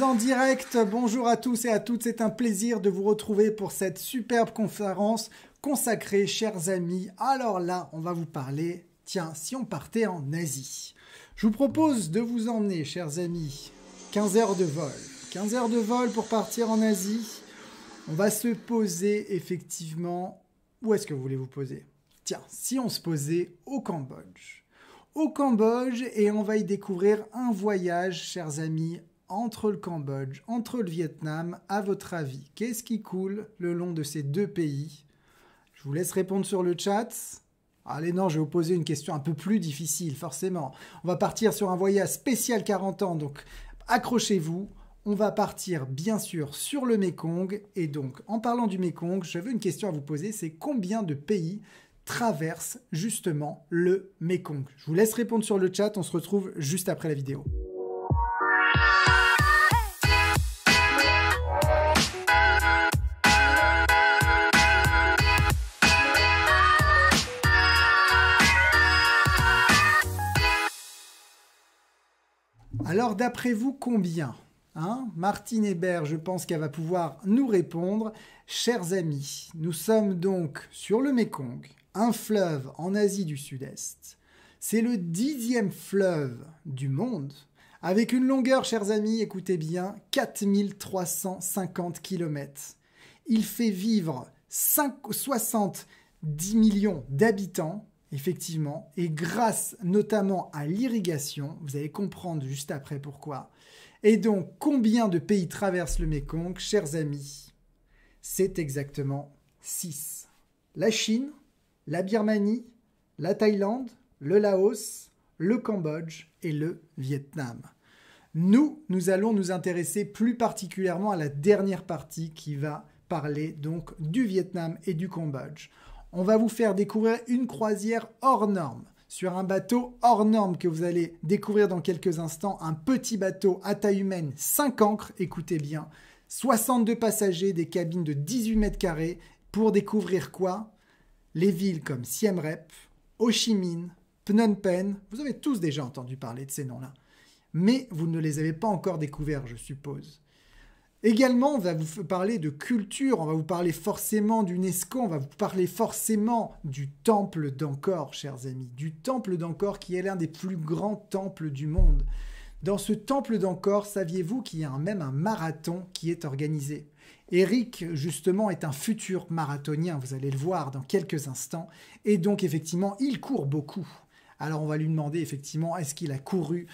en direct. Bonjour à tous et à toutes. C'est un plaisir de vous retrouver pour cette superbe conférence consacrée, chers amis. Alors là, on va vous parler, tiens, si on partait en Asie. Je vous propose de vous emmener, chers amis, 15 heures de vol. 15 heures de vol pour partir en Asie. On va se poser effectivement. Où est-ce que vous voulez vous poser Tiens, si on se posait au Cambodge. Au Cambodge, et on va y découvrir un voyage, chers amis, entre le Cambodge, entre le Vietnam, à votre avis, qu'est-ce qui coule le long de ces deux pays Je vous laisse répondre sur le chat. Allez, non, je vais vous poser une question un peu plus difficile, forcément. On va partir sur un voyage spécial 40 ans, donc accrochez-vous. On va partir, bien sûr, sur le Mekong Et donc, en parlant du je veux une question à vous poser, c'est combien de pays traversent justement le Mékong Je vous laisse répondre sur le chat, on se retrouve juste après la vidéo. Alors d'après vous, combien hein Martine Hébert, je pense qu'elle va pouvoir nous répondre. Chers amis, nous sommes donc sur le Mékong, un fleuve en Asie du Sud-Est. C'est le dixième fleuve du monde avec une longueur, chers amis, écoutez bien, 4350 km. Il fait vivre 70 millions d'habitants, effectivement, et grâce notamment à l'irrigation, vous allez comprendre juste après pourquoi. Et donc, combien de pays traversent le Mékong, chers amis C'est exactement 6. La Chine, la Birmanie, la Thaïlande, le Laos, le Cambodge, et le Vietnam. Nous, nous allons nous intéresser plus particulièrement à la dernière partie qui va parler donc du Vietnam et du Cambodge. On va vous faire découvrir une croisière hors norme sur un bateau hors norme que vous allez découvrir dans quelques instants, un petit bateau à taille humaine, 5 ancres, écoutez bien, 62 passagers, des cabines de 18 mètres carrés, pour découvrir quoi Les villes comme Siem Reap, Ho Chi Minh, Phnom Penh, vous avez tous déjà entendu parler de ces noms-là, mais vous ne les avez pas encore découverts, je suppose. Également, on va vous parler de culture, on va vous parler forcément d'UNESCO, on va vous parler forcément du temple d'Angkor, chers amis, du temple d'Angkor qui est l'un des plus grands temples du monde. Dans ce temple d'Angkor, saviez-vous qu'il y a même un marathon qui est organisé Eric, justement, est un futur marathonien, vous allez le voir dans quelques instants, et donc effectivement, il court beaucoup. Alors on va lui demander effectivement est-ce qu'il a couru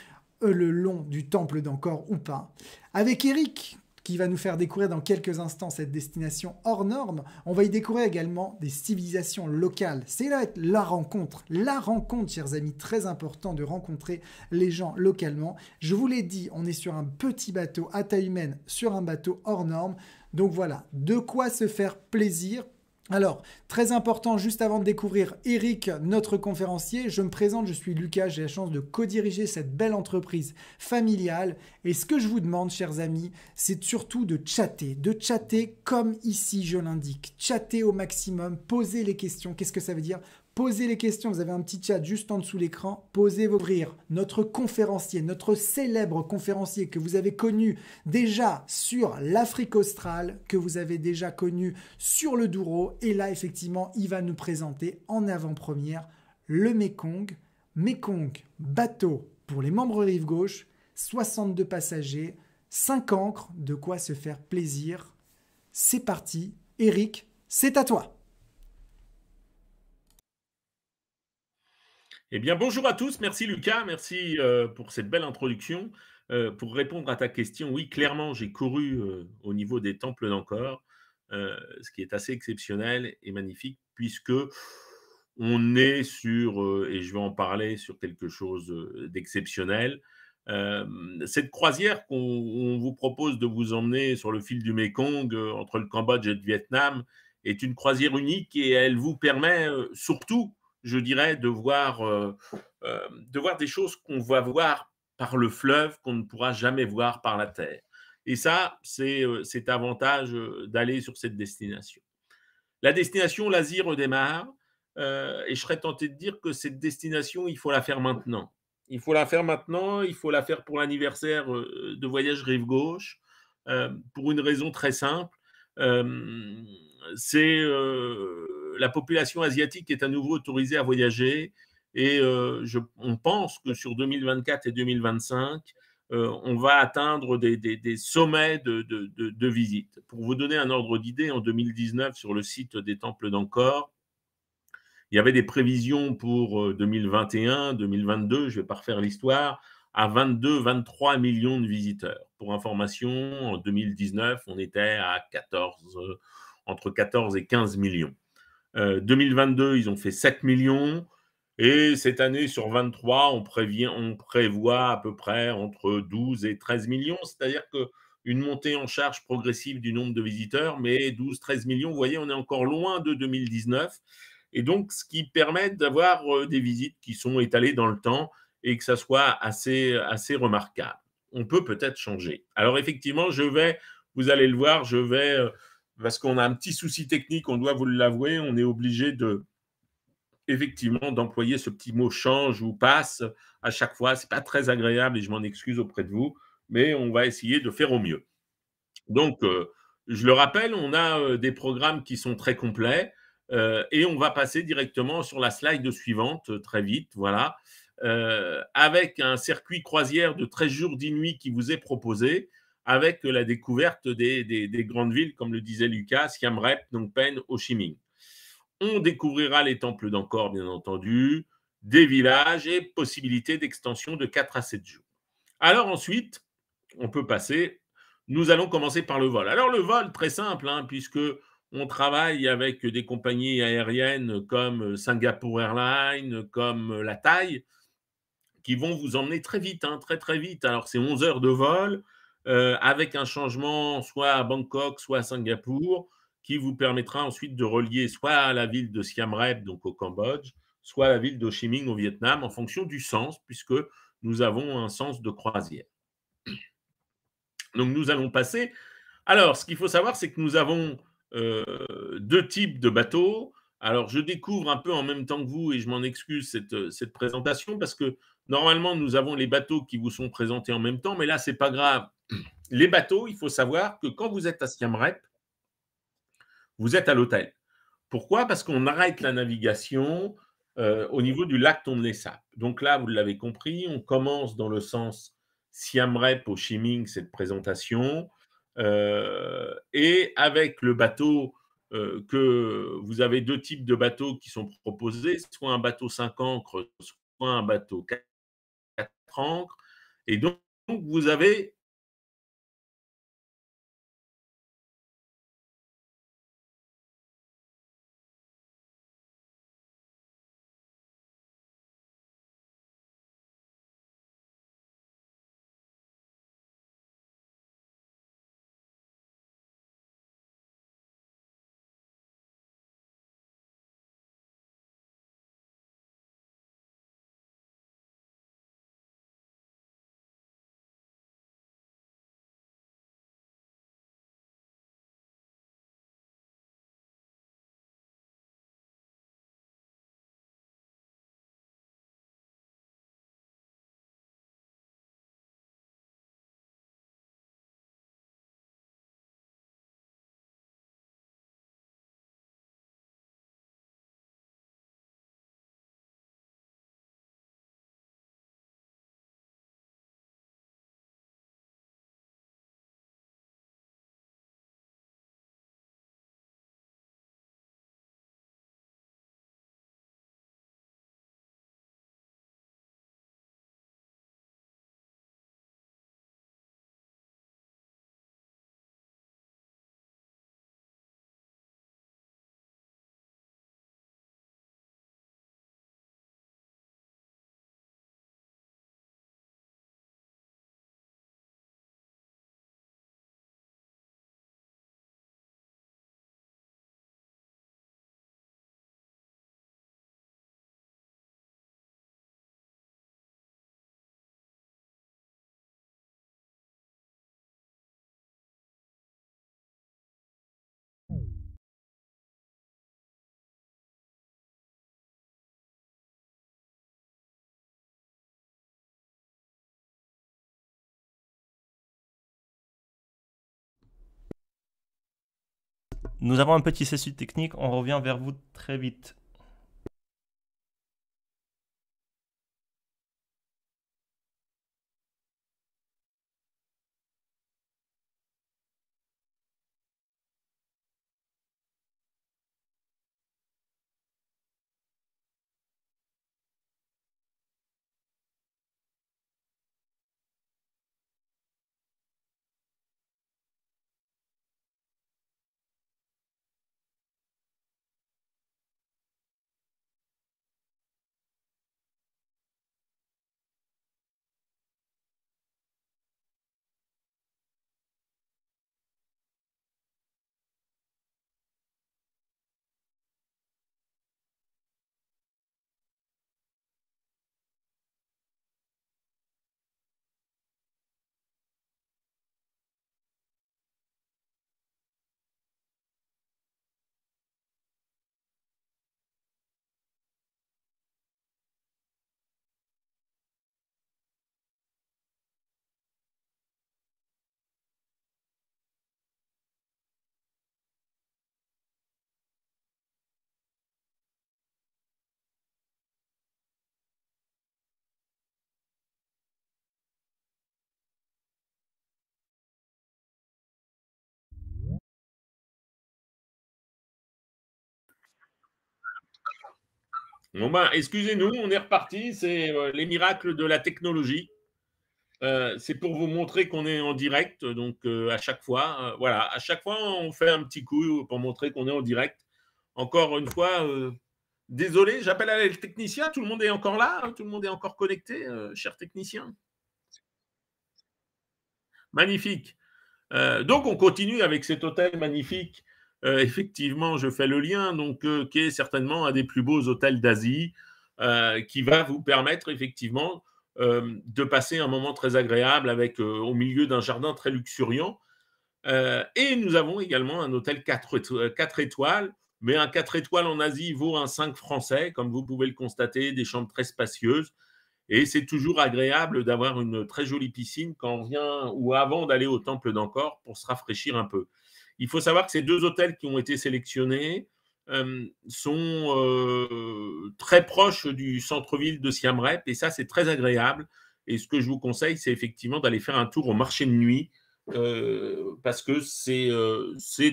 euh, le long du temple d'Ankor ou pas. Avec Eric, qui va nous faire découvrir dans quelques instants cette destination hors norme, on va y découvrir également des civilisations locales. C'est là la rencontre, la rencontre, chers amis, très important de rencontrer les gens localement. Je vous l'ai dit, on est sur un petit bateau à taille humaine, sur un bateau hors norme. Donc voilà, de quoi se faire plaisir alors, très important, juste avant de découvrir Eric, notre conférencier, je me présente, je suis Lucas, j'ai la chance de co-diriger cette belle entreprise familiale. Et ce que je vous demande, chers amis, c'est surtout de chatter, de chatter comme ici je l'indique. Chatter au maximum, poser les questions. Qu'est-ce que ça veut dire Posez les questions, vous avez un petit chat juste en dessous l'écran, posez vos rires. Notre conférencier, notre célèbre conférencier que vous avez connu déjà sur l'Afrique australe, que vous avez déjà connu sur le Douro, et là effectivement il va nous présenter en avant-première le Mekong. Mekong, bateau pour les membres rive gauche, 62 passagers, 5 ancres, de quoi se faire plaisir. C'est parti, Eric, c'est à toi Eh bien, bonjour à tous. Merci Lucas, merci euh, pour cette belle introduction. Euh, pour répondre à ta question, oui, clairement, j'ai couru euh, au niveau des temples d'Ancor, ce qui est assez exceptionnel et magnifique, puisque on est sur, et je vais en parler, sur quelque chose d'exceptionnel. cette croisière qu'on vous propose de vous emmener sur le fil du Mékong entre le Cambodge et le Vietnam est une croisière unique et elle vous permet surtout je dirais, de voir, euh, euh, de voir des choses qu'on va voir par le fleuve qu'on ne pourra jamais voir par la terre. Et ça, c'est euh, cet avantage d'aller sur cette destination. La destination, l'Asie redémarre, et je serais tenté de dire que cette destination, il faut la faire maintenant. Il faut la faire maintenant, il faut la faire pour l'anniversaire de Voyage Rive Gauche, pour une raison très simple. c'est la population asiatique est à nouveau autorisée à voyager et euh, je, on pense que sur 2024 et 2025, euh, on va atteindre des, sommets de, visites. Pour vous donner un ordre d'idée, en 2019, sur le site des temples d'Angkor, il y avait des prévisions pour 2021, euh, 2022, je ne vais pas refaire l'histoire, à 22-23 millions de visiteurs. Pour information, en 2019, on était à 14, entre 14 et 15 millions. 2022, euh, ils ont fait 7 millions. Et cette année, sur 23, on, prévient, on prévoit à peu près entre 12 et 13 millions. C'est-à-dire qu'une montée en charge progressive du nombre de visiteurs, mais 12-13 millions, vous voyez, on est encore loin de 2019. Et donc, ce qui permet d'avoir euh, des visites qui sont étalées dans le temps et que ça soit assez, assez remarquable. On peut peut-être changer. Alors, effectivement, je vais, vous allez le voir, je vais euh, parce qu'on a un petit souci technique, on doit vous l'avouer, on est obligé de effectivement d'employer ce petit mot change ou passe à chaque fois. C'est pas très agréable et je m'en excuse auprès de vous, mais on va essayer de faire au mieux. Donc, euh, je le rappelle, on a euh, des programmes qui sont très complets euh, et on va passer directement sur la slide suivante très vite, voilà, avec un circuit croisière de 13 jours, 10 nuits qui vous est proposé avec la découverte des, grandes villes, comme le disait Lucas, Siamrep, donc Phnom Penh, Ho Chi Minh. On découvrira les temples d'Angkor, bien entendu, des villages et possibilité d'extension de 4 à 7 jours. Alors ensuite, on peut passer, nous allons commencer par le vol. Alors le vol, très simple, hein, puisque on travaille avec des compagnies aériennes comme Singapore Airlines, comme la Thaï, qui vont vous emmener très vite, hein, très très vite. Alors c'est 11 heures de vol, euh, avec un changement soit à Bangkok, soit à Singapour, qui vous permettra ensuite de relier soit la ville de Siem Reap, donc au Cambodge, soit la ville d'Ho Chi Minh au Vietnam, en fonction du sens, puisque nous avons un sens de croisière. Donc nous allons passer. Alors, ce qu'il faut savoir, c'est que nous avons euh, deux types de bateaux. Alors, je découvre un peu en même temps que vous, et je m'en excuse, cette, euh, cette présentation, parce que normalement, nous avons les bateaux qui vous sont présentés en même temps, mais là, ce n'est pas grave les bateaux, il faut savoir que quand vous êtes à Siem Reap, vous êtes à l'hôtel. Pourquoi Parce qu'on arrête la navigation euh, au niveau du lac Tonle Sap. Donc là, vous l'avez compris, on commence dans le sens Siem Reap au Chiming, cette présentation. Euh, et avec le bateau euh, que vous avez deux types de bateaux qui sont proposés, soit un bateau 5 ancres, soit un bateau 4 ancres. Et donc vous avez Nous avons un petit cessu technique, on revient vers vous très vite. Bon ben, excusez-nous, on est reparti. C'est euh, les miracles de la technologie. Euh, c'est pour vous montrer qu'on est en direct. Donc euh, à chaque fois, voilà, à chaque fois on fait un petit coup pour montrer qu'on est en direct. Encore une fois, désolé, j'appelle le technicien. Tout le monde est encore là, hein, tout le monde est encore connecté, cher technicien. Magnifique. donc on continue avec cet hôtel magnifique euh, effectivement, je fais le lien, donc, euh, qui est certainement un des plus beaux hôtels d'Asie, euh, qui va vous permettre effectivement de passer un moment très agréable avec, au milieu d'un jardin très luxuriant. et nous avons également un hôtel 4, étoiles, mais un 4 étoiles en Asie vaut un 5 français, comme vous pouvez le constater, des chambres très spacieuses. Et c'est toujours agréable d'avoir une très jolie piscine quand on vient ou avant d'aller au temple d'Ancor pour se rafraîchir un peu. Il faut savoir que ces deux hôtels qui ont été sélectionnés euh, sont euh, très proches du centre-ville de Siem Reap et ça, c'est très agréable. Et ce que je vous conseille, c'est effectivement d'aller faire un tour au marché de nuit euh, parce que c'est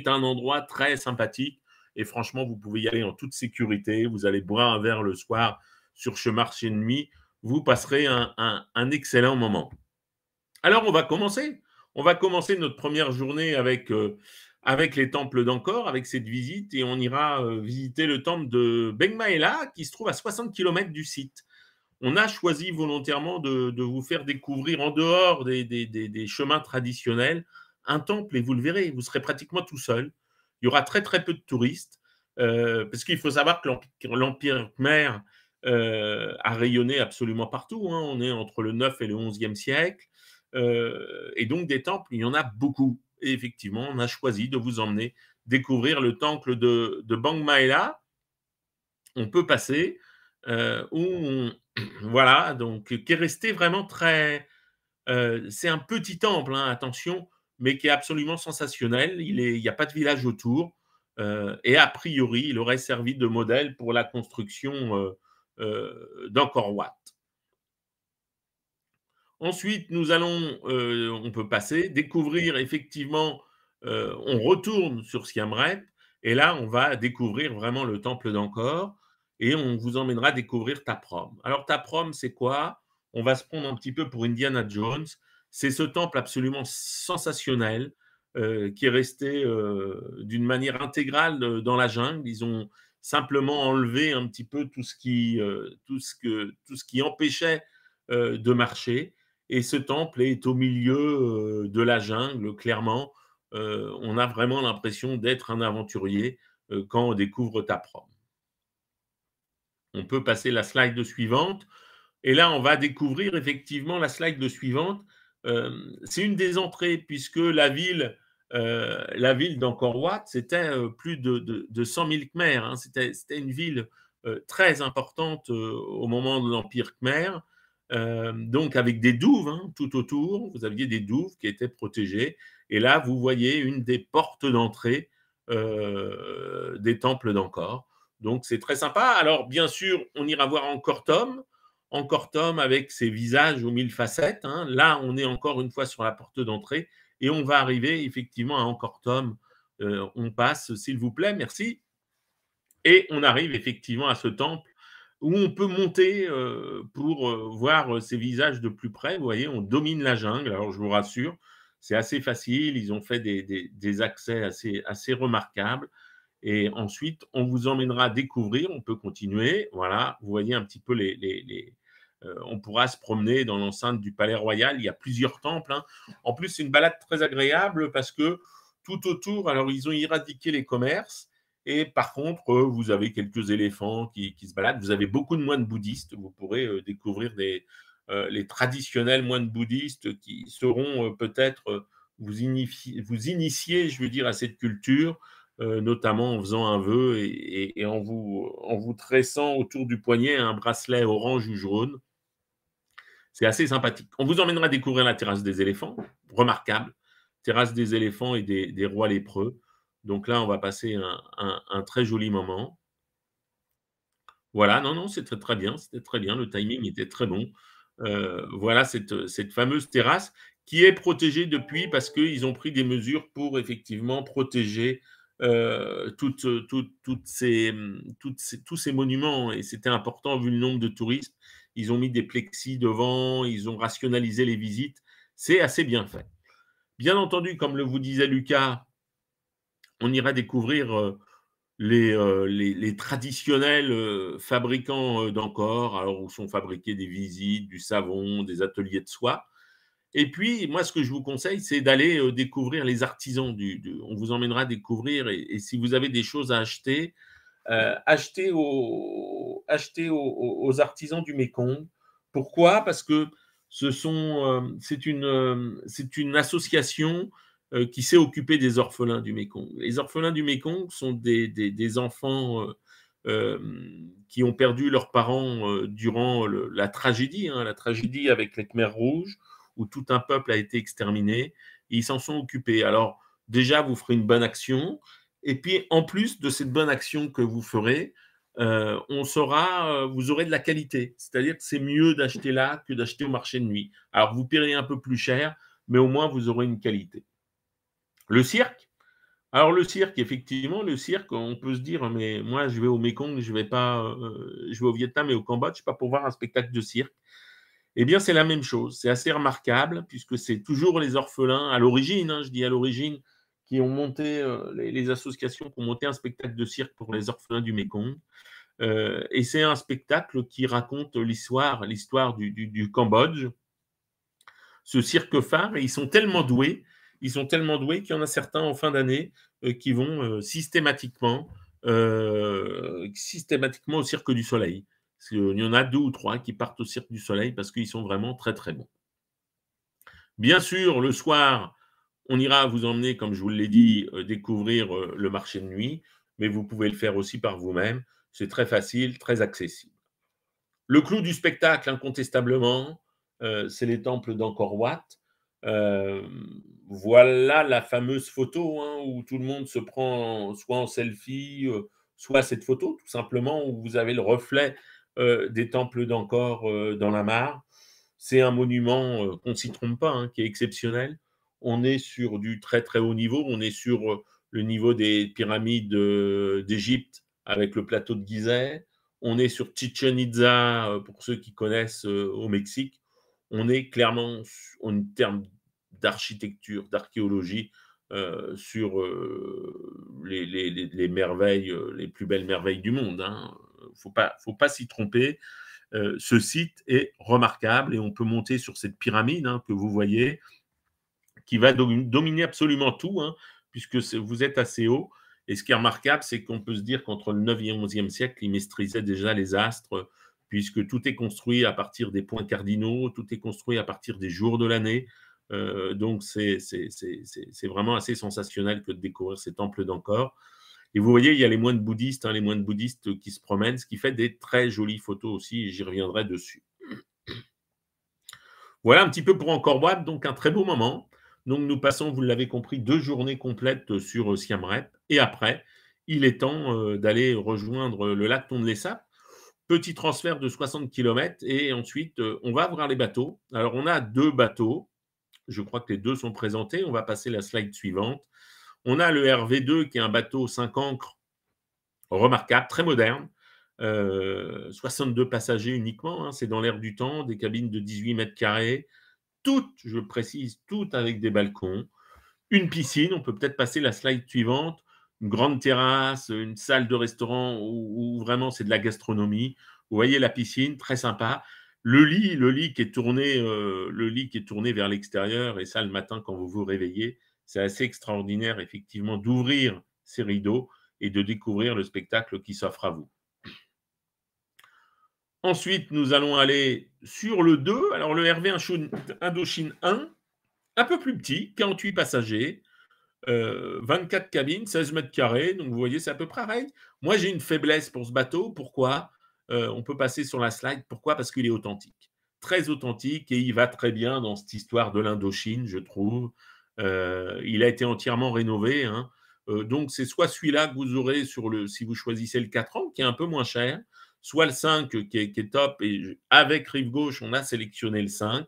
un endroit très sympathique. Et franchement, vous pouvez y aller en toute sécurité. Vous allez boire un verre le soir sur ce marché de nuit. Vous passerez un, excellent moment. Alors, on va commencer. On va commencer notre première journée avec avec les temples d'Angkor, avec cette visite, et on ira euh, visiter le temple de Bengmaela, qui se trouve à 60 km du site. On a choisi volontairement de, vous faire découvrir, en dehors des, chemins traditionnels, un temple, et vous le verrez, vous serez pratiquement tout seul. Il y aura très très peu de touristes, euh, parce qu'il faut savoir que l'Empire Khmer euh, a rayonné absolument partout. Hein. On est entre le 9 et le 11e siècle. et donc des temples, il y en a beaucoup. Et effectivement, on a choisi de vous emmener découvrir le temple de, de Bang On peut passer euh, où voilà, donc qui est resté vraiment très. Euh, c'est un petit temple, hein, attention, mais qui est absolument sensationnel. Il n'y a pas de village autour. Euh, et a priori, il aurait servi de modèle pour la construction d'encore Wat. Ensuite, nous allons, euh, on peut passer, découvrir effectivement, euh, on retourne sur Siem Reap, et là, on va découvrir vraiment le temple d'Angkor, et on vous emmènera découvrir Taprom. Alors, Taprom, c'est quoi On va se prendre un petit peu pour Indiana Jones. C'est ce temple absolument sensationnel euh, qui est resté d'une manière intégrale dans la jungle. Ils ont simplement enlevé un petit peu tout ce qui empêchait de marcher. Et ce temple est au milieu euh, de la jungle, clairement. Euh, on a vraiment l'impression d'être un aventurier euh, quand on découvre Taprom. On peut passer la slide suivante. Et là, on va découvrir effectivement la slide suivante. c'est une des entrées, puisque la ville, la ville c'était plus de, 100 000 Khmer. Hein. C'était, une ville très importante au moment de l'Empire Khmer. Euh, donc avec des douves hein, tout autour, vous aviez des douves qui étaient protégées. Et là, vous voyez une des portes d'entrée euh, des temples d'Ankor. Donc c'est très sympa. Alors bien sûr, on ira voir encore Tom, encore Tom avec ses visages aux mille facettes. Hein. Là, on est encore une fois sur la porte d'entrée et on va arriver effectivement à encore Tom. Euh, on passe, s'il vous plaît, merci. Et on arrive effectivement à ce temple où on peut monter euh, pour euh, voir euh, ces visages de plus près. Vous voyez, on domine la jungle. Alors, je vous rassure, c'est assez facile. Ils ont fait des, accès assez, assez remarquables. Et ensuite, on vous emmènera découvrir. On peut continuer. Voilà, vous voyez un petit peu les. on pourra se promener dans l'enceinte du Palais Royal. Il y a plusieurs temples. Hein. En plus, c'est une balade très agréable parce que tout autour, alors ils ont éradiqué les commerces et par contre, euh, vous avez quelques éléphants qui, se baladent. Vous avez beaucoup de moines bouddhistes. Vous pourrez euh, découvrir euh, les traditionnels moines bouddhistes qui seront peut-être vous, vous initier, je veux dire, à cette culture, notamment en faisant un vœu et, en, vous, en vous tressant autour du poignet un bracelet orange ou jaune. C'est assez sympathique. On vous emmènera découvrir la terrasse des éléphants, remarquable, terrasse des éléphants et des rois lépreux. Donc là, on va passer un, très joli moment. Voilà, non, non, c'est très très bien, c'était très bien, le timing était très bon. Euh, voilà cette, fameuse terrasse qui est protégée depuis parce qu'ils ont pris des mesures pour effectivement protéger euh, toutes, toutes tous ces monuments. Et c'était important vu le nombre de touristes. Ils ont mis des plexis devant, ils ont rationalisé les visites. C'est assez bien fait. Bien entendu, comme le vous disait Lucas, on ira découvrir euh, euh, les, traditionnels euh, fabricants d'encore, alors où sont fabriqués des visites, du savon, des ateliers de soie. Et puis, moi, ce que je vous conseille, c'est d'aller découvrir les artisans. Du, on vous emmènera découvrir. Et, si vous avez des choses à acheter, achetez, aux, artisans du Mékong. Pourquoi Parce que ce sont, c'est une, c'est une association euh, qui s'est occupé des orphelins du Mékong. Les orphelins du Mékong sont des, des, enfants euh, euh, qui ont perdu leurs parents durant la tragédie, hein, la tragédie avec les Khmer Rouge, où tout un peuple a été exterminé. ils s'en sont occupés. Alors, déjà, vous ferez une bonne action. Et puis, en plus de cette bonne action que vous ferez, on saura, vous aurez de la qualité. C'est-à-dire que c'est mieux d'acheter là que d'acheter au marché de nuit. Alors, vous paierez un peu plus cher, mais au moins, vous aurez une qualité. Le cirque. Alors le cirque, effectivement, le cirque, on peut se dire, mais moi je vais au Mékong, je vais pas, euh, je vais au Vietnam et au Cambodge, je pas pour voir un spectacle de cirque. Eh bien, c'est la même chose. C'est assez remarquable puisque c'est toujours les orphelins à l'origine, hein, je dis à l'origine, qui ont monté euh, les, associations qui ont monté un spectacle de cirque pour les orphelins du Mékong. Euh, et c'est un spectacle qui raconte l'histoire, l'histoire du, du, Cambodge, ce cirque phare. Et ils sont tellement doués ils sont tellement doués qu'il y en a certains en fin d'année euh, qui vont euh, systématiquement, euh, systématiquement au Cirque du Soleil. Il y en a deux ou trois qui partent au Cirque du Soleil parce qu'ils sont vraiment très très bons. Bien sûr, le soir, on ira vous emmener, comme je vous l'ai dit, découvrir le marché de nuit, mais vous pouvez le faire aussi par vous-même. C'est très facile, très accessible. Le clou du spectacle, incontestablement, c'est les temples d'Angkor Wat voilà la fameuse photo hein, où tout le monde se prend soit en selfie, soit cette photo, tout simplement, où vous avez le reflet des temples d'Angkor dans la mare. C'est un monument qu'on ne s'y trompe pas, hein, qui est exceptionnel. On est sur du très très haut niveau, on est sur le niveau des pyramides d'Égypte avec le plateau de Gizeh, on est sur Chichen Itza, pour ceux qui connaissent au Mexique, on est clairement en termes d'architecture, d'archéologie, euh, sur euh, les, merveilles, euh, les plus belles merveilles du monde. Il hein. ne faut pas, faut pas s'y tromper. ce site est remarquable et on peut monter sur cette pyramide hein, que vous voyez, qui va dominer absolument tout, hein, puisque vous êtes assez haut. Et ce qui est remarquable, c'est qu'on peut se dire qu'entre le 9e et 11e siècle, il maîtrisait déjà les astres puisque tout est construit à partir des points cardinaux, tout est construit à partir des jours de l'année. Euh, donc c'est vraiment assez sensationnel que de découvrir ces temples d'encore. Et vous voyez, il y a les moines bouddhistes, hein, les moines bouddhistes qui se promènent, ce qui fait des très jolies photos aussi, j'y reviendrai dessus. Voilà un petit peu pour Encore Wat, donc un très beau moment. Donc nous passons, vous l'avez compris, deux journées complètes sur euh, Siem Et après, il est temps euh, d'aller rejoindre le lac de Sap, petit transfert de 60 km et ensuite euh, on va voir les bateaux. Alors on a deux bateaux, je crois que les deux sont présentés, on va passer la slide suivante. On a le RV2 qui est un bateau 5 ancres remarquable, très moderne, 62 euh, passagers uniquement, hein. c'est dans l'air du temps, des cabines de 18 mètres carrés, toutes, je précise, toutes avec des balcons, une piscine, on peut peut-être passer la slide suivante une grande terrasse, une salle de restaurant où, vraiment c'est de la gastronomie. Vous voyez la piscine, très sympa. Le lit, le lit qui est tourné, euh, le lit qui est tourné vers l'extérieur, et ça le matin quand vous vous réveillez, c'est assez extraordinaire effectivement d'ouvrir ces rideaux et de découvrir le spectacle qui s'offre à vous. Ensuite, nous allons aller sur le 2. Alors le RV Indochine 1, un peu plus petit, 48 passagers, 24 cabines, 16 mètres carrés, donc vous voyez, c'est à peu près pareil. Moi, j'ai une faiblesse pour ce bateau. Pourquoi On peut passer sur la slide. Pourquoi Parce qu'il est authentique. Très authentique et il va très bien dans cette histoire de l'Indochine, je trouve. il a été entièrement rénové. Hein. donc, c'est soit celui-là que vous aurez sur le, si vous choisissez le 4 ans, qui est un peu moins cher, soit le 5 qui est, top. Et avec Rive Gauche, on a sélectionné le 5.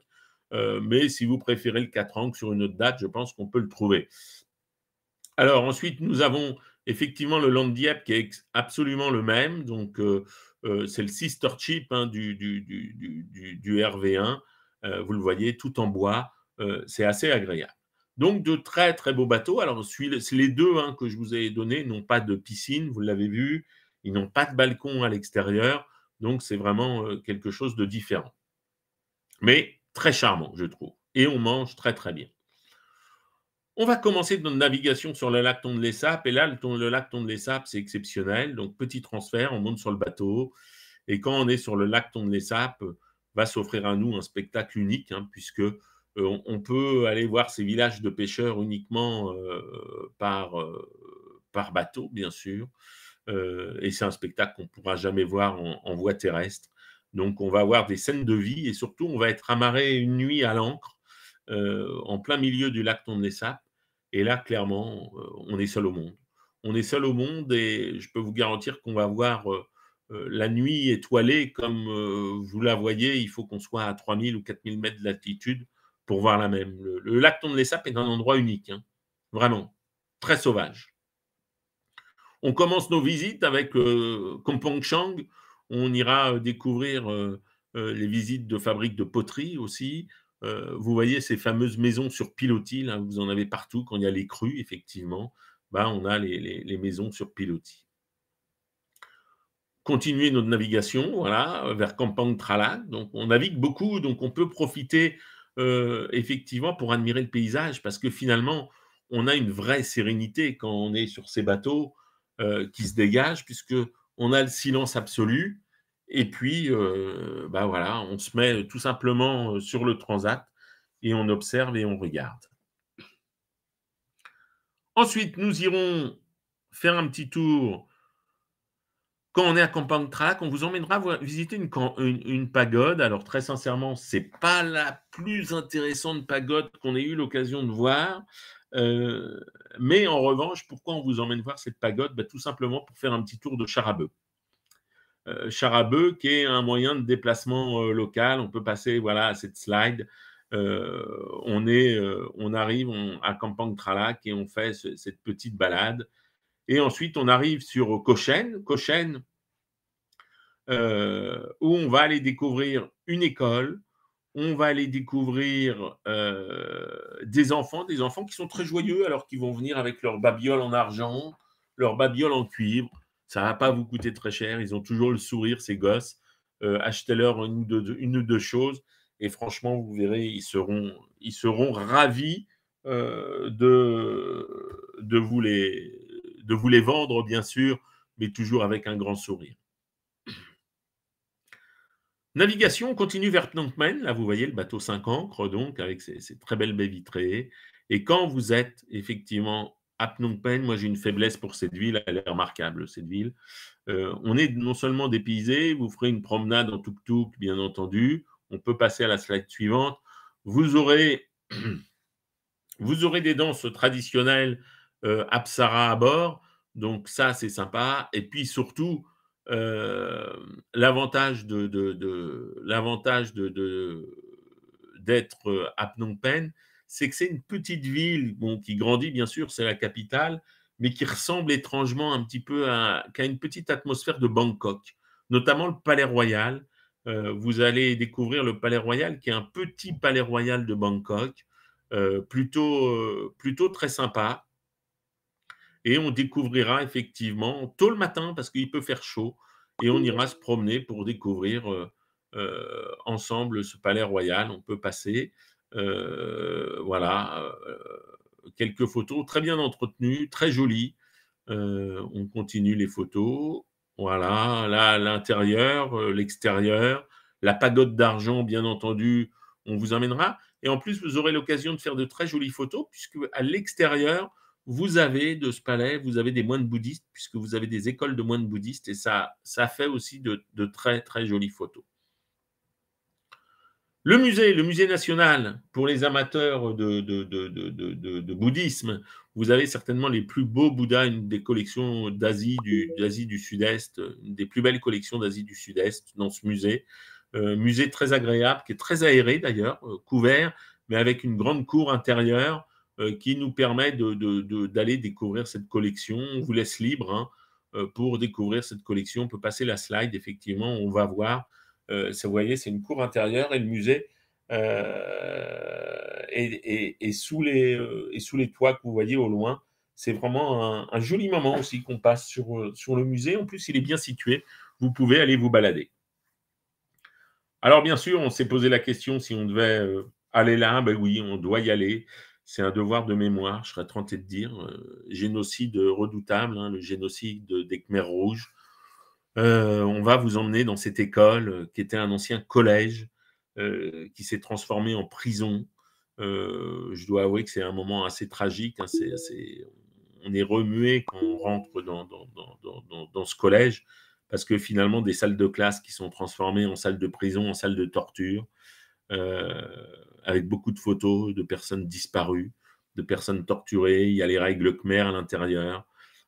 mais si vous préférez le 4 ans sur une autre date, je pense qu'on peut le trouver. Alors ensuite, nous avons effectivement le land Dieppe qui est absolument le même. Donc euh, euh, c'est le sister chip hein, du, du, RV1. Euh, vous le voyez, tout en bois. c'est assez agréable. Donc de très très beaux bateaux. Alors les deux hein, que je vous ai donnés n'ont pas de piscine, vous l'avez vu. Ils n'ont pas de balcon à l'extérieur. Donc c'est vraiment quelque chose de différent. Mais très charmant, je trouve. Et on mange très très bien. On va commencer notre navigation sur le lac les Sap. Et là, le, ton, de lac Tonle Sap, c'est exceptionnel. Donc, petit transfert, on monte sur le bateau. Et quand on est sur le lac les Sap, euh, va s'offrir à nous un spectacle unique, puisqu'on hein, puisque euh, on, peut aller voir ces villages de pêcheurs uniquement euh, par, par bateau, bien sûr. et c'est un spectacle qu'on ne pourra jamais voir en, voie terrestre. Donc, on va avoir des scènes de vie et surtout, on va être amarré une nuit à l'ancre. en plein milieu du lac les Sap et là, clairement, euh, on est seul au monde. On est seul au monde et je peux vous garantir qu'on va voir euh, euh, la nuit étoilée comme vous la voyez. Il faut qu'on soit à 3000 ou 4000 mètres d'altitude pour voir la même. Le, lac lac de sap est un endroit unique, hein. vraiment, très sauvage. On commence nos visites avec Kompong Chang. On ira découvrir les visites de fabriques de poterie aussi. Euh, vous voyez ces fameuses maisons sur pilotis, là, vous en avez partout. Quand il y a les crues, effectivement, bah, on a les, maisons sur pilotis. Continuer notre navigation, voilà, vers Campang Trala. Donc, on navigue beaucoup, donc on peut profiter euh, effectivement pour admirer le paysage, parce que finalement, on a une vraie sérénité quand on est sur ces bateaux euh, qui se dégagent, puisque on a le silence absolu. Et puis, bah, voilà, on se met tout simplement sur le transat et on observe et on regarde. Ensuite, nous irons faire un petit tour. Quand on est à Campagne on vous emmènera visiter une, pagode. Alors, très sincèrement, ce n'est pas la plus intéressante pagode qu'on ait eu l'occasion de voir. mais en revanche, pourquoi on vous emmène voir cette pagode bah, Tout simplement pour faire un petit tour de char euh, Charabeu qui est un moyen de déplacement euh, local. On peut passer voilà, à cette slide. Euh, on, est, on arrive à Campang Tralac et on fait cette petite balade. Et ensuite, on arrive sur Cochène, où on va aller découvrir une école, on va aller découvrir des enfants, des enfants qui sont très joyeux alors qu'ils vont venir avec leur babiole en argent, leur babiole en cuivre. Ça va pas vous coûter très cher. Ils ont toujours le sourire, ces gosses. Euh, achetez-leur une, ou deux choses. Et franchement, vous verrez, ils seront, ils seront ravis euh, de, de, vous les, de vous les vendre, bien sûr, mais toujours avec un grand sourire. Navigation, continue vers Penh. Là, vous voyez le bateau 5 ancres, donc, avec ses, ses très belles baies vitrées. Et quand vous êtes effectivement à moi j'ai une faiblesse pour cette ville, elle est remarquable, cette ville. Euh, on est non seulement dépaysé, vous ferez une promenade en tuk-tuk, bien entendu, on peut passer à la slide suivante. Vous aurez, vous aurez des danses traditionnelles euh, Apsara à bord, donc ça c'est sympa. Et puis surtout, euh, l'avantage de, de, l'avantage de, d'être à euh, Phnom Penh, c'est que c'est une petite ville qui grandit, bien sûr, c'est la capitale, mais qui ressemble étrangement un petit peu à, une petite atmosphère de Bangkok, notamment le Palais Royal. Euh, vous allez découvrir le Palais Royal, qui est un petit Palais Royal de Bangkok, euh, plutôt, euh, plutôt très sympa. Et on découvrira effectivement tôt le matin, parce qu'il peut faire chaud, et on ira se promener pour découvrir ensemble ce Palais Royal. On peut passer. Euh, voilà, euh, euh, quelques photos très bien entretenues, très jolies. on continue les photos. Voilà, là, l'intérieur, l'extérieur, la pagode d'argent, bien entendu, on vous emmènera. Et en plus, vous aurez l'occasion de faire de très jolies photos, puisque à l'extérieur, vous avez de ce palais, vous avez des moines bouddhistes, puisque vous avez des écoles de moines bouddhistes, et ça, ça fait aussi de très, très jolies photos. Le musée, le musée national, pour les amateurs de, bouddhisme, vous avez certainement les plus beaux Bouddhas, une des collections d'Asie du, Sud-Est, des plus belles collections d'Asie du Sud-Est dans ce musée. Euh, musée très agréable, qui est très aéré d'ailleurs, euh, couvert, mais avec une grande cour intérieure euh, qui nous permet d'aller découvrir cette collection. On vous laisse libre hein, pour découvrir cette collection. On peut passer la slide, effectivement, on va voir euh, vous voyez, c'est une cour intérieure et le musée euh, est euh, et, sous les, toits que vous voyez au loin. C'est vraiment un, joli moment aussi qu'on passe sur, le musée. En plus, il est bien situé. Vous pouvez aller vous balader. Alors, bien sûr, on s'est posé la question si on devait aller là. Ben oui, on doit y aller. C'est un devoir de mémoire, je serais tenté de dire. génocide redoutable, hein, le génocide des Khmers rouges euh, on va vous emmener dans cette école euh, qui était un ancien collège euh, qui s'est transformé en prison. je dois avouer que c'est un moment assez tragique. Hein, on est remué quand on rentre dans, dans, ce collège parce que finalement, des salles de classe qui sont transformées en salles de prison, en salles de torture, avec beaucoup de photos de personnes disparues, de personnes torturées. Il y a les règles Khmer à l'intérieur.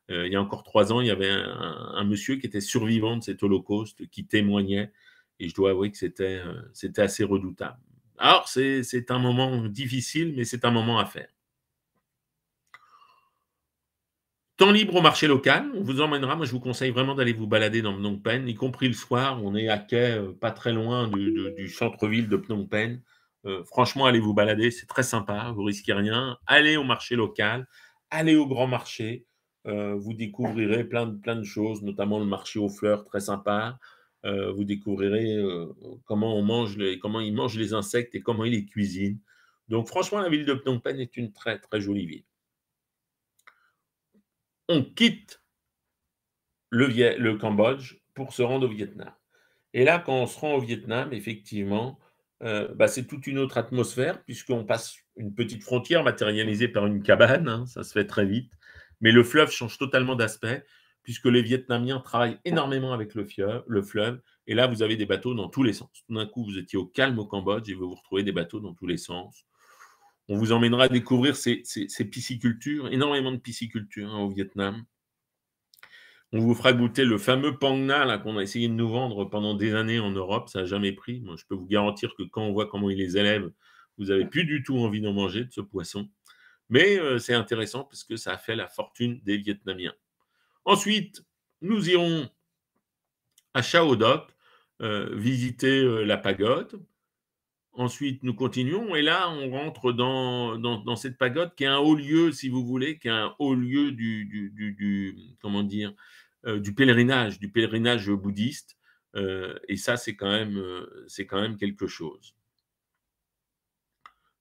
Euh, il y a encore trois ans, il y avait un, monsieur qui était survivant de cet holocauste, qui témoignait, et je dois avouer que c'était, euh, c'était assez redoutable. Alors, c'est, un moment difficile, mais c'est un moment à faire. Temps libre au marché local, on vous emmènera. Moi, je vous conseille vraiment d'aller vous balader dans Phnom Penh, y compris le soir. On est à quai, euh, pas très loin du, centre-ville de Phnom Penh. franchement, allez vous balader, c'est très sympa, vous risquez rien. Allez au marché local, allez au grand marché, euh, vous découvrirez plein de, plein de choses, notamment le marché aux fleurs, très sympa. Euh, vous découvrirez euh, comment on mange comment ils mangent les insectes et comment ils les cuisinent. Donc franchement, la ville de Phnom Penh est une très très jolie ville. On quitte le, Cambodge pour se rendre au Vietnam. Et là, quand on se rend au Vietnam, effectivement, bah, c'est toute une autre atmosphère puisqu'on passe une petite frontière matérialisée par une cabane, hein, ça se fait très vite. Mais le fleuve change totalement d'aspect, puisque les Vietnamiens travaillent énormément avec le, fleuve. Et là, vous avez des bateaux dans tous les sens. Tout d'un coup, vous étiez au calme au Cambodge et vous vous retrouvez des bateaux dans tous les sens. On vous emmènera à découvrir ces, piscicultures, énormément de piscicultures hein, au Vietnam. On vous fera goûter le fameux pangna qu'on a essayé de nous vendre pendant des années en Europe. Ça n'a jamais pris. Moi, je peux vous garantir que quand on voit comment ils les élèvent, vous n'avez plus du tout envie d'en manger de ce poisson. Mais euh, c'est intéressant parce que ça a fait la fortune des Vietnamiens. Ensuite, nous irons à Shaodok euh, visiter euh, la pagode. Ensuite, nous continuons et là, on rentre dans, cette pagode qui est un haut lieu, si vous voulez, qui est un haut lieu du, comment dire, euh, du pèlerinage, du pèlerinage bouddhiste. et ça, c'est quand même quelque chose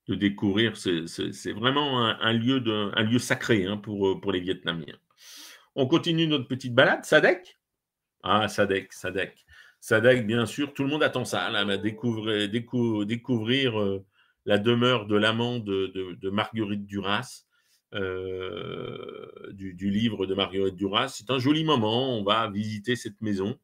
de découvrir. C'est vraiment un, lieu lieu sacré hein, pour, euh, pour les Vietnamiens. On continue notre petite balade. Sadek Ah, Sadek, Sadek. Sadek, bien sûr, tout le monde attend ça, découvrir, découvrir euh, la demeure de l'amant de, Marguerite Duras, euh, du, livre de Marguerite Duras. C'est un joli moment, on va visiter cette maison,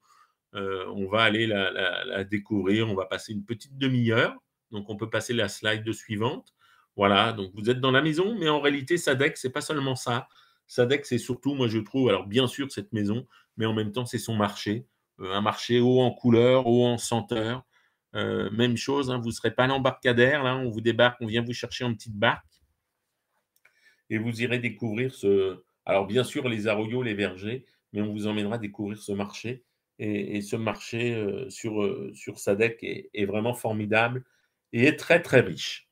on va aller la, découvrir, on va passer une petite demi-heure. Donc, on peut passer la slide suivante. Voilà, donc vous êtes dans la maison, mais en réalité, SADEC, c'est pas seulement ça. SADEC, c'est surtout, moi je trouve, alors bien sûr cette maison, mais en même temps, c'est son marché. Euh, un marché haut en couleur, haut en senteur. Euh, même chose, hein, vous ne serez pas l'embarcadère, là, on vous débarque, on vient vous chercher en petite barque. Et vous irez découvrir ce. Alors bien sûr, les Arroyos, les vergers, mais on vous emmènera découvrir ce marché. Et, ce marché euh, sur, sur SADEC est vraiment formidable et est très très riche.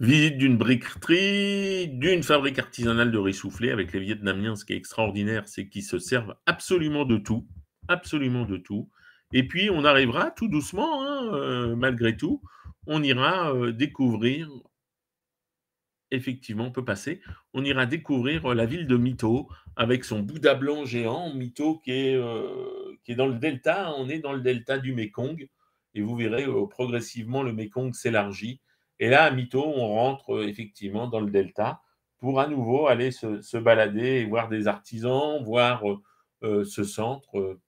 Visite d'une briqueterie, d'une fabrique artisanale de riz soufflé avec les Vietnamiens. Ce qui est extraordinaire, c'est qu'ils se servent absolument de tout, absolument de tout. Et puis on arrivera tout doucement, hein, euh, malgré tout, on ira euh, découvrir, effectivement, on peut passer, on ira découvrir euh, la ville de Mito avec son Bouddha blanc géant, Mito qui qui est dans le delta, on est dans le delta du Mekong et vous verrez euh, progressivement le Mékong s'élargit. Et là, à Mito, on rentre euh, effectivement dans le delta pour à nouveau aller se, balader et voir des artisans, voir euh, ce centre,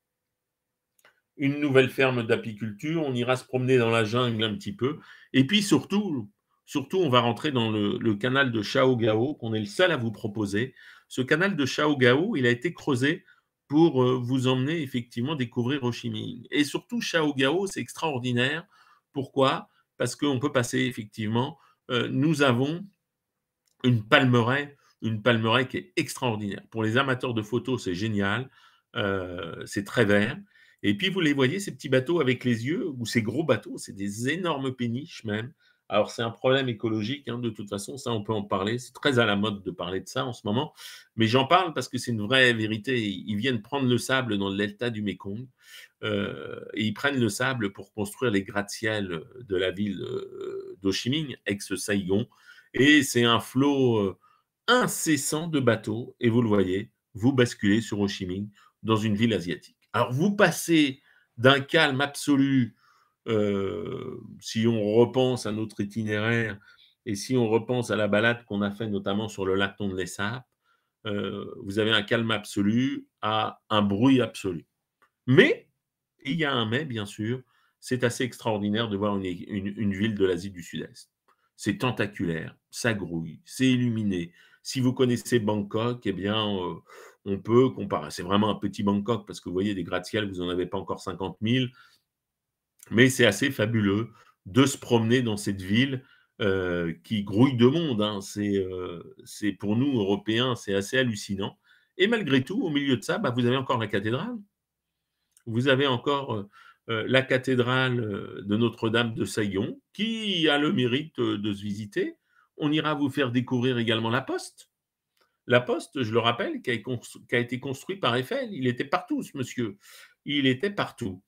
une nouvelle ferme d'apiculture, on ira se promener dans la jungle un petit peu. Et puis surtout, surtout on va rentrer dans le, canal de Chao Gao, qu'on est le seul à vous proposer. Ce canal de Gao, il a été creusé pour euh, vous emmener effectivement découvrir Ho Et surtout, Gao, c'est extraordinaire. Pourquoi Parce qu'on peut passer effectivement, euh, nous avons une palmeraie, une palmeraie qui est extraordinaire. Pour les amateurs de photos, c'est génial, euh, c'est très vert. Et puis, vous les voyez, ces petits bateaux avec les yeux, ou ces gros bateaux, c'est des énormes péniches même, alors c'est un problème écologique, hein, de toute façon, ça on peut en parler, c'est très à la mode de parler de ça en ce moment, mais j'en parle parce que c'est une vraie vérité. Ils viennent prendre le sable dans le du Mékong euh, et ils prennent le sable pour construire les gratte-ciels de la ville euh, d'Ho Chi Minh, ex-Saigon, et c'est un flot euh, incessant de bateaux, et vous le voyez, vous basculez sur Ho Chi Minh dans une ville asiatique. Alors vous passez d'un calme absolu euh, si on repense à notre itinéraire et si on repense à la balade qu'on a fait notamment sur le laton de l'Essap, euh, vous avez un calme absolu à un bruit absolu. Mais il y a un mais, bien sûr, c'est assez extraordinaire de voir une, ville de l'Asie du Sud-Est. C'est tentaculaire, ça grouille, c'est illuminé. Si vous connaissez Bangkok, eh bien, euh, on peut comparer. C'est vraiment un petit Bangkok parce que vous voyez des gratte-ciel, vous n'en avez pas encore 50 000. Mais c'est assez fabuleux de se promener dans cette ville euh, qui grouille de monde. Hein. Euh, c'est, pour nous Européens, c'est assez hallucinant. Et malgré tout, au milieu de ça, bah, vous avez encore la cathédrale. Vous avez encore euh, la cathédrale de Notre-Dame de Saillon, qui a le mérite de se visiter. On ira vous faire découvrir également la Poste. La Poste, je le rappelle, qui qui a été construite par Eiffel. Il était partout, ce monsieur. Il était partout.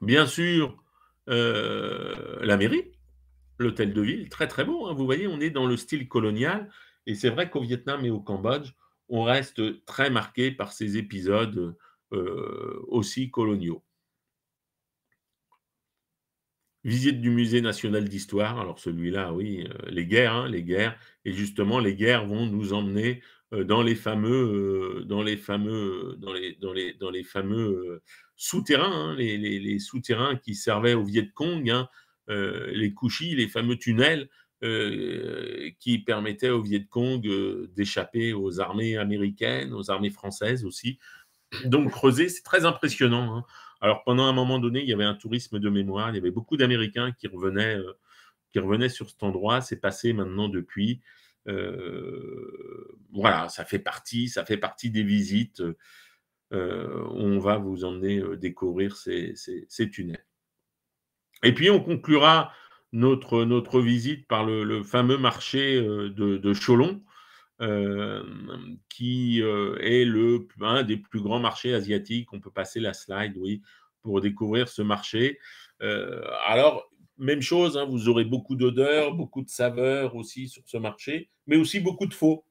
Bien sûr, euh, la mairie, l'hôtel de ville, très très beau. Hein. vous voyez, on est dans le style colonial. Et c'est vrai qu'au Vietnam et au Cambodge, on reste très marqué par ces épisodes euh, aussi coloniaux. Visite du musée national d'histoire. Alors celui-là, oui, euh, les guerres, hein, les guerres. Et justement, les guerres vont nous emmener dans les fameux, dans les fameux, dans les, dans les fameux souterrains, hein, les, souterrains qui servaient au Viet Cong, hein, euh, les couchis, les fameux tunnels euh, qui permettaient au Viet Cong euh, d'échapper aux armées américaines, aux armées françaises aussi. Donc creuser, c'est très impressionnant. Hein. Alors pendant un moment donné, il y avait un tourisme de mémoire, il y avait beaucoup d'Américains qui revenaient, qui revenaient sur cet endroit. C'est passé maintenant depuis. voilà, ça fait partie, ça fait partie des visites. Euh, on va vous emmener euh, découvrir ces, tunnels. Et puis on conclura notre, notre visite par le, fameux marché euh, de, Cholon, qui est le, un des plus grands marchés asiatiques. On peut passer la slide, oui, pour découvrir ce marché. alors, même chose, hein, vous aurez beaucoup d'odeurs, beaucoup de saveurs aussi sur ce marché, mais aussi beaucoup de faux.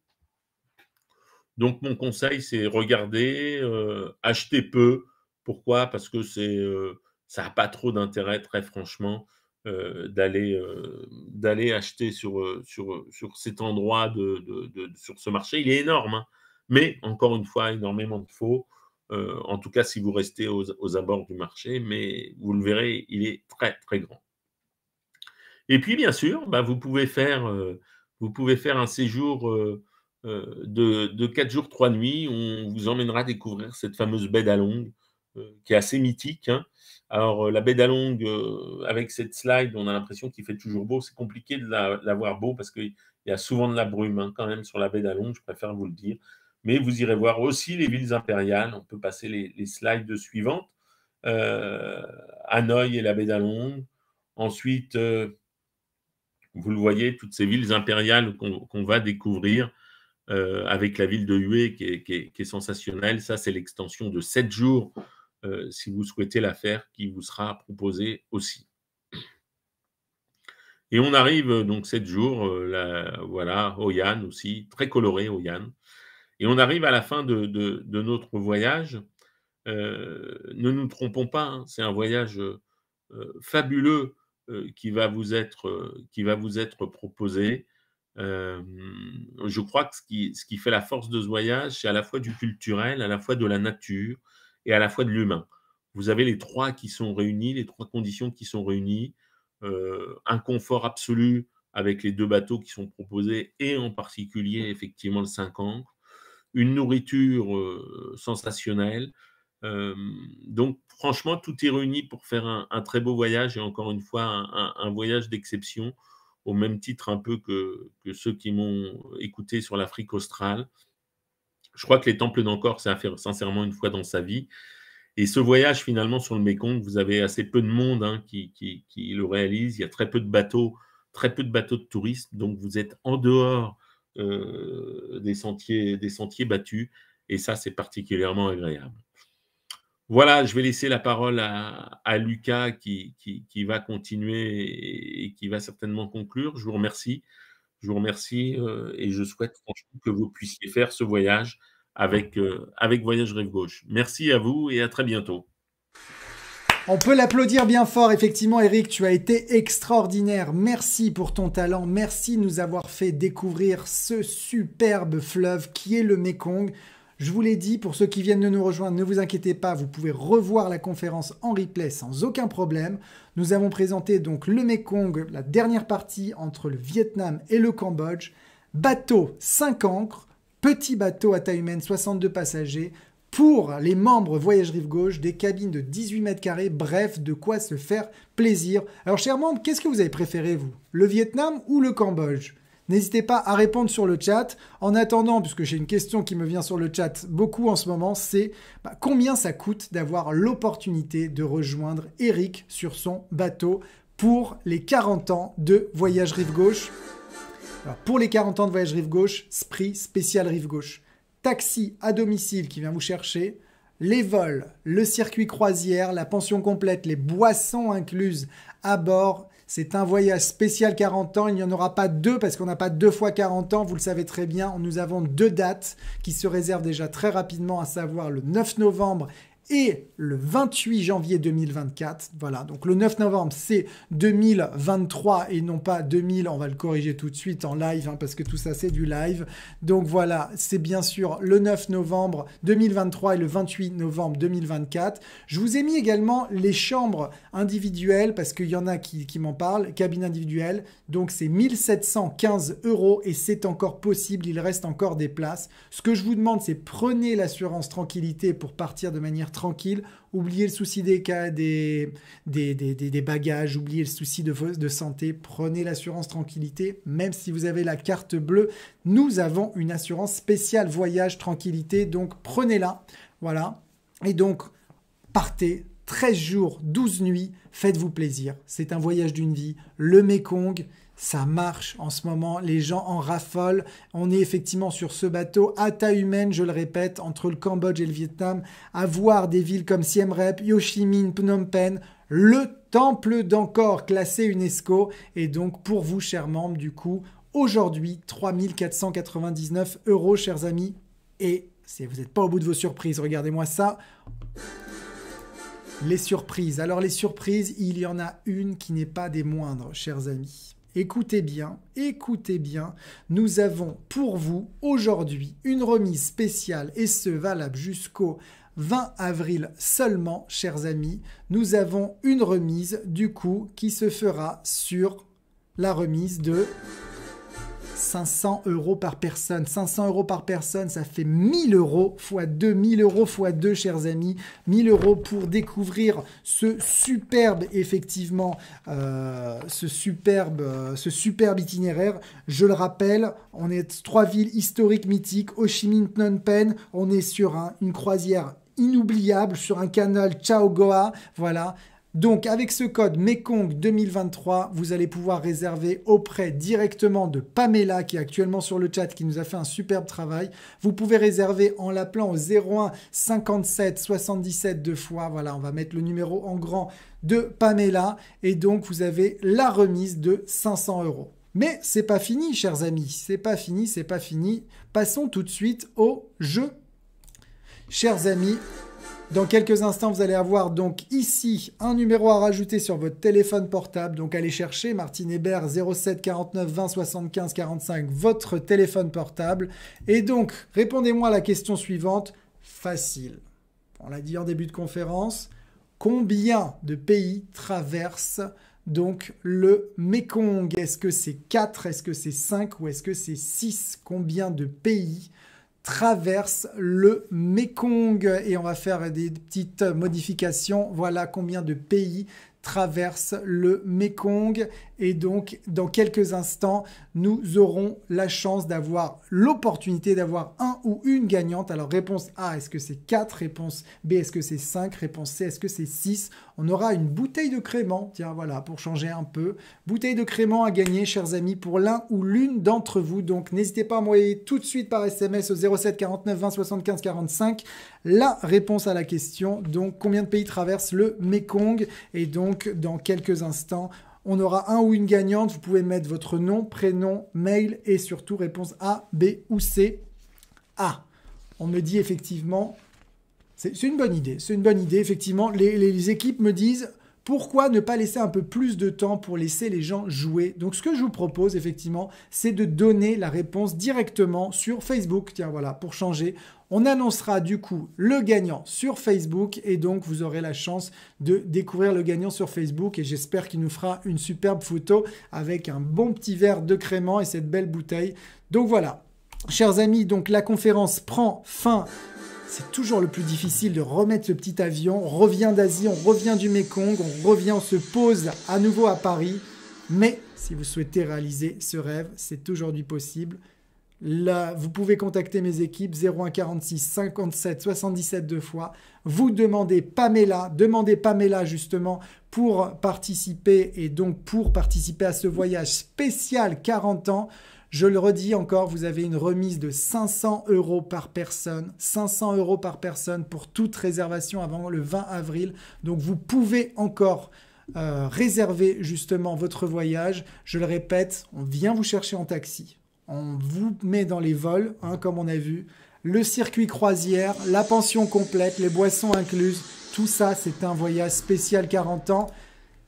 Donc mon conseil, c'est regarder, euh, acheter peu. Pourquoi Parce que c'est, euh, ça n'a pas trop d'intérêt, très franchement, euh, d'aller, d'aller acheter sur, sur, cet endroit, sur ce marché. Il est énorme, hein. mais encore une fois, énormément de faux. en tout cas, si vous restez aux, abords du marché, mais vous le verrez, il est très, très grand. Et puis, bien sûr, bah, vous, pouvez faire, vous pouvez faire un séjour euh, de, quatre 4 jours, 3 nuits. On vous emmènera découvrir cette fameuse baie d'Along, euh, qui est assez mythique. Hein. Alors, euh, la baie d'Along, avec cette slide, on a l'impression qu'il fait toujours beau. C'est compliqué de la, voir beau parce qu'il y a souvent de la brume hein, quand même sur la baie d'Along, je préfère vous le dire. Mais vous irez voir aussi les villes impériales. On peut passer les, slides suivantes. Hanoï et la baie d'Along. Ensuite, vous le voyez, toutes ces villes impériales qu'on va découvrir euh, avec la ville de Hué qui est, sensationnelle. Ça, c'est l'extension de 7 jours, euh, si vous souhaitez la faire, qui vous sera proposée aussi. Et on arrive euh, donc 7 jours, la, voilà, aussi, très coloré Oyan. Et on arrive à la fin de, notre voyage. ne nous trompons pas, hein, c'est un voyage fabuleux qui va vous être, qui va vous être proposé je crois que ce qui, fait la force de ce voyage, c'est à la fois du culturel, à la fois de la nature et à la fois de l'humain. Vous avez les trois qui sont réunis, les trois conditions qui sont réunies, un confort absolu avec les deux bateaux qui sont proposés et en particulier effectivement le 5 ans une nourriture sensationnelle. donc franchement, tout est réuni pour faire un, très beau voyage et encore une fois un voyage d'exception au même titre un peu que, ceux qui m'ont euh, écouté sur l'Afrique australe. Je crois que les temples d'Angkor, c'est à faire sincèrement une fois dans sa vie. Et ce voyage finalement sur le Mékong, vous avez assez peu de monde hein, qui, le réalise. Il y a très peu de bateaux, très peu de bateaux de touristes. Donc vous êtes en dehors euh, des, sentiers, des sentiers battus. Et ça, c'est particulièrement agréable. Voilà, je vais laisser la parole à, Lucas qui, va continuer et, qui va certainement conclure. Je vous remercie. Je vous remercie euh, et je souhaite franchement que vous puissiez faire ce voyage avec, euh, avec Voyage Rive Gauche. Merci à vous et à très bientôt. On peut l'applaudir bien fort, effectivement, Eric, tu as été extraordinaire. Merci pour ton talent, merci de nous avoir fait découvrir ce superbe fleuve qui est le Mekong. Je vous l'ai dit, pour ceux qui viennent de nous rejoindre, ne vous inquiétez pas, vous pouvez revoir la conférence en replay sans aucun problème. Nous avons présenté donc le Mekong, la dernière partie entre le Vietnam et le Cambodge. Bateau 5 ancres, petit bateau à taille humaine, 62 passagers. Pour les membres Voyage Rive Gauche, des cabines de 18 mètres carrés, bref, de quoi se faire plaisir. Alors, chers membres, qu'est-ce que vous avez préféré, vous Le Vietnam ou le Cambodge N'hésitez pas à répondre sur le chat. En attendant, puisque j'ai une question qui me vient sur le chat beaucoup en ce moment, c'est bah, combien ça coûte d'avoir l'opportunité de rejoindre Eric sur son bateau pour les 40 ans de Voyage Rive Gauche Pour les 40 ans de Voyage Rive Gauche, prix spécial Rive Gauche. Taxi à domicile qui vient vous chercher, les vols, le circuit croisière, la pension complète, les boissons incluses à bord, c'est un voyage spécial 40 ans. Il n'y en aura pas deux parce qu'on n'a pas deux fois 40 ans. Vous le savez très bien. Nous avons deux dates qui se réservent déjà très rapidement, à savoir le 9 novembre et le 28 janvier 2024. Voilà, donc le 9 novembre, c'est 2023 et non pas 2000. On va le corriger tout de suite en live hein, parce que tout ça, c'est du live. Donc voilà, c'est bien sûr le 9 novembre 2023 et le 28 novembre 2024. Je vous ai mis également les chambres individuelles parce qu'il y en a qui, qui m'en parlent, cabine individuelle. Donc c'est 1715 euros et c'est encore possible. Il reste encore des places. Ce que je vous demande, c'est prenez l'assurance tranquillité pour partir de manière tranquille, oubliez le souci des cas, des, des, des, bagages, oubliez le souci de, de santé, prenez l'assurance tranquillité, même si vous avez la carte bleue, nous avons une assurance spéciale voyage tranquillité, donc prenez-la, voilà, et donc partez 13 jours, 12 nuits, faites-vous plaisir, c'est un voyage d'une vie, le Mekong, ça marche en ce moment, les gens en raffolent. On est effectivement sur ce bateau à taille humaine, je le répète, entre le Cambodge et le Vietnam, à voir des villes comme Siem Reap, Ho Phnom Penh, le temple d'Angkor classé UNESCO. Et donc pour vous, chers membres, du coup, aujourd'hui, 3499 euros, chers amis. Et si vous n'êtes pas au bout de vos surprises, regardez-moi ça. Les surprises. Alors les surprises, il y en a une qui n'est pas des moindres, chers amis. Écoutez bien, écoutez bien, nous avons pour vous aujourd'hui une remise spéciale et ce valable jusqu'au 20 avril seulement, chers amis. Nous avons une remise du coup qui se fera sur la remise de 500 euros par personne. 500 euros par personne, ça fait 1000 euros x 2, 1000 euros x 2, chers amis. 1000 euros pour découvrir ce superbe, effectivement, euh, ce, superbe, euh, ce superbe itinéraire. Je le rappelle, on est trois villes historiques mythiques, Ho Chi Minh, Phnom Penh. On est sur une croisière inoubliable sur un canal Chao Goa. Voilà, donc avec ce code Mekong 2023, vous allez pouvoir réserver auprès directement de Pamela qui est actuellement sur le chat qui nous a fait un superbe travail. Vous pouvez réserver en l'appelant au 01 57 77 deux fois. Voilà, on va mettre le numéro en grand de Pamela et donc vous avez la remise de 500 euros. Mais c'est pas fini, chers amis, c'est pas fini, c'est pas fini. Passons tout de suite au jeu. Chers amis, dans quelques instants, vous allez avoir donc ici un numéro à rajouter sur votre téléphone portable. Donc allez chercher Martine Hébert 07 49 20 75 45 votre téléphone portable. Et donc, répondez-moi à la question suivante. Facile. On l'a dit en début de conférence. Combien de pays traversent donc le Mekong Est-ce que c'est 4 Est-ce que c'est 5 Ou est-ce que c'est 6 Combien de pays traverse le Mekong et on va faire des petites modifications. Voilà combien de pays traverse le Mekong et donc, dans quelques instants, nous aurons la chance d'avoir l'opportunité d'avoir un ou une gagnante. Alors, réponse A, est-ce que c'est 4 Réponse B, est-ce que c'est 5 Réponse C, est-ce que c'est 6 On aura une bouteille de crément, tiens, voilà, pour changer un peu. Bouteille de crément à gagner, chers amis, pour l'un ou l'une d'entre vous. Donc, n'hésitez pas à m'envoyer tout de suite par SMS au 07 49 20 75 45 la réponse à la question. Donc, combien de pays traversent le Mekong Et donc, dans quelques instants, on aura un ou une gagnante. Vous pouvez mettre votre nom, prénom, mail et surtout réponse A, B ou C. A. On me dit effectivement, c'est une bonne idée. C'est une bonne idée. Effectivement, les, équipes me disent pourquoi ne pas laisser un peu plus de temps pour laisser les gens jouer Donc ce que je vous propose effectivement, c'est de donner la réponse directement sur Facebook. Tiens voilà, pour changer, on annoncera du coup le gagnant sur Facebook et donc vous aurez la chance de découvrir le gagnant sur Facebook et j'espère qu'il nous fera une superbe photo avec un bon petit verre de crément et cette belle bouteille. Donc voilà, chers amis, donc la conférence prend fin c'est toujours le plus difficile de remettre ce petit avion. On revient d'Asie, on revient du Mekong, on revient, on se pose à nouveau à Paris. Mais si vous souhaitez réaliser ce rêve, c'est aujourd'hui possible. Là, vous pouvez contacter mes équipes 01 46 57 77 deux fois. Vous demandez Pamela, demandez Pamela justement pour participer et donc pour participer à ce voyage spécial 40 ans. Je le redis encore, vous avez une remise de 500 euros par personne, 500 euros par personne pour toute réservation avant le 20 avril. Donc vous pouvez encore euh, réserver justement votre voyage. Je le répète, on vient vous chercher en taxi, on vous met dans les vols, hein, comme on a vu, le circuit croisière, la pension complète, les boissons incluses. Tout ça, c'est un voyage spécial 40 ans.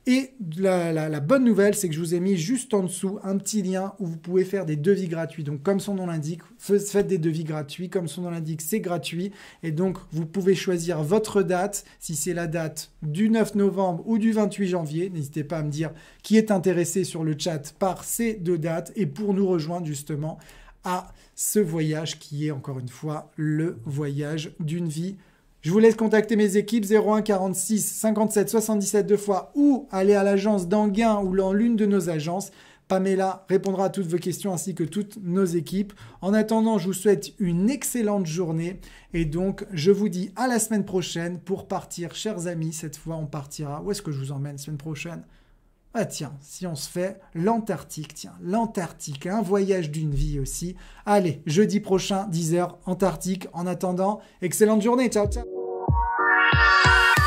Et la, bonne nouvelle, c'est que je vous ai mis juste en dessous un petit lien où vous pouvez faire des devis gratuits. Donc comme son nom l'indique, faites des devis gratuits. Comme son nom l'indique, c'est gratuit. Et donc vous pouvez choisir votre date, si c'est la date du 9 novembre ou du 28 janvier. N'hésitez pas à me dire qui est intéressé sur le chat par ces deux dates et pour nous rejoindre justement à ce voyage qui est encore une fois le voyage d'une vie je vous laisse contacter mes équipes 01 46 57 77 deux fois ou aller à l'agence d'Anguin ou dans l'une de nos agences. Pamela répondra à toutes vos questions ainsi que toutes nos équipes. En attendant, je vous souhaite une excellente journée et donc je vous dis à la semaine prochaine pour partir, chers amis. Cette fois, on partira. Où est-ce que je vous emmène semaine prochaine Ah tiens, si on se fait l'Antarctique, tiens, l'Antarctique, un voyage d'une vie aussi. Allez, jeudi prochain, 10h, Antarctique. En attendant, excellente journée. Ciao, ciao. Bye.